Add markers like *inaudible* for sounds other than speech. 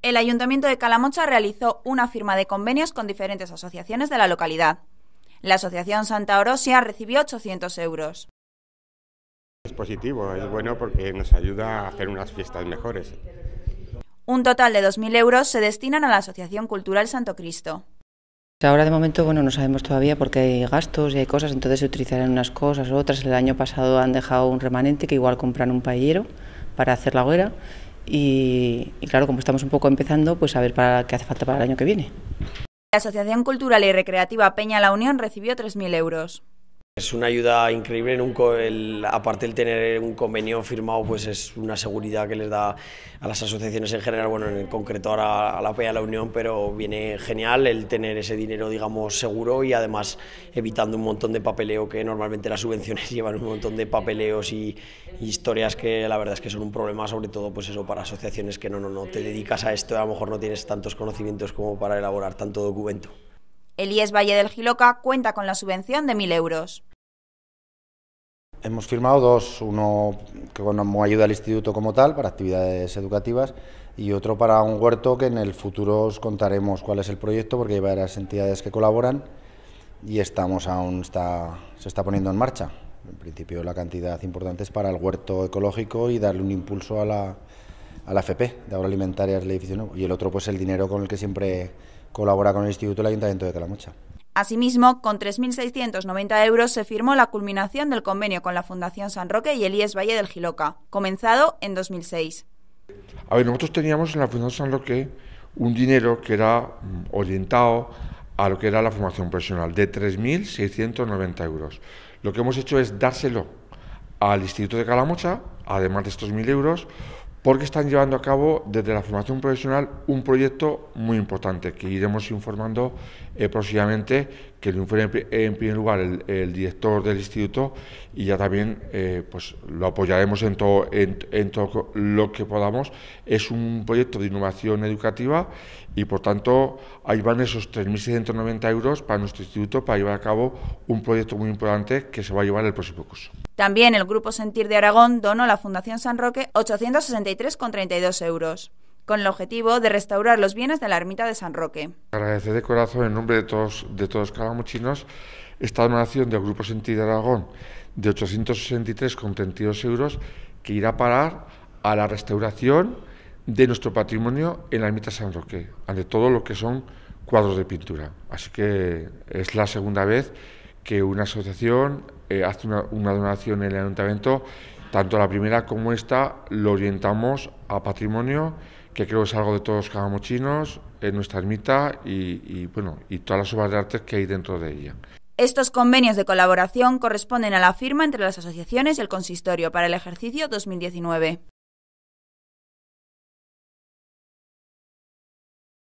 El Ayuntamiento de Calamocha realizó una firma de convenios con diferentes asociaciones de la localidad. La Asociación Santa Orosia recibió 800 euros. Es positivo, es bueno porque nos ayuda a hacer unas fiestas mejores. Un total de 2.000 euros se destinan a la Asociación Cultural Santo Cristo. Ahora de momento bueno no sabemos todavía porque hay gastos y hay cosas, entonces se utilizarán unas cosas u otras. El año pasado han dejado un remanente que igual compran un paellero para hacer la hoguera y, claro, como estamos un poco empezando, pues a ver para qué hace falta para el año que viene. La Asociación Cultural y Recreativa Peña La Unión recibió 3.000 euros. Es una ayuda increíble, aparte el tener un convenio firmado pues es una seguridad que les da a las asociaciones en general, bueno en concreto ahora a la PEA, a la Unión, pero viene genial el tener ese dinero digamos seguro y además evitando un montón de papeleo que normalmente las subvenciones *laughs* llevan un montón de papeleos y, historias que la verdad es que son un problema sobre todo pues eso para asociaciones que no, no, no te dedicas a esto, a lo mejor no tienes tantos conocimientos como para elaborar tanto documento. El IES Valle del Giloca cuenta con la subvención de 1.000 euros. Hemos firmado dos, uno que nos ayuda al instituto como tal para actividades educativas y otro para un huerto que en el futuro os contaremos cuál es el proyecto porque hay varias entidades que colaboran y estamos aún está, se está poniendo en marcha. En principio la cantidad importante es para el huerto ecológico y darle un impulso a la, FP de alimentaria del edificio nuevo y el otro pues el dinero con el que siempre colabora con el instituto el Ayuntamiento de Calamocha. Asimismo, con 3.690 euros se firmó la culminación del convenio con la Fundación San Roque y Elías Valle del Giloca, comenzado en 2006. A ver, nosotros teníamos en la Fundación San Roque un dinero que era mm, orientado a lo que era la formación personal de 3.690 euros. Lo que hemos hecho es dárselo al Instituto de Calamocha, además de estos 1.000 euros, porque están llevando a cabo desde la formación profesional un proyecto muy importante que iremos informando eh, próximamente, que lo informe en primer lugar el, director del instituto y ya también eh, pues lo apoyaremos en todo, en todo lo que podamos. Es un proyecto de innovación educativa y por tanto ahí van esos 3.690 euros para nuestro instituto para llevar a cabo un proyecto muy importante que se va a llevar el próximo curso. También el Grupo Sentir de Aragón donó a la Fundación San Roque 863,32 euros con el objetivo de restaurar los bienes de la ermita de San Roque. Agradecer de corazón en nombre de todos, de todos calamuchinos esta donación del Grupo Sentir de Aragón de 863,32 euros que irá a parar a la restauración de nuestro patrimonio en la ermita San Roque, ante todo lo que son cuadros de pintura. Así que es la segunda vez que una asociación eh, hace una, donación en el ayuntamiento, tanto la primera como esta lo orientamos a patrimonio, que creo es algo de todos los cagamochinos, en nuestra ermita y, bueno, y todas las obras de arte que hay dentro de ella. Estos convenios de colaboración corresponden a la firma entre las asociaciones y el consistorio para el ejercicio 2019.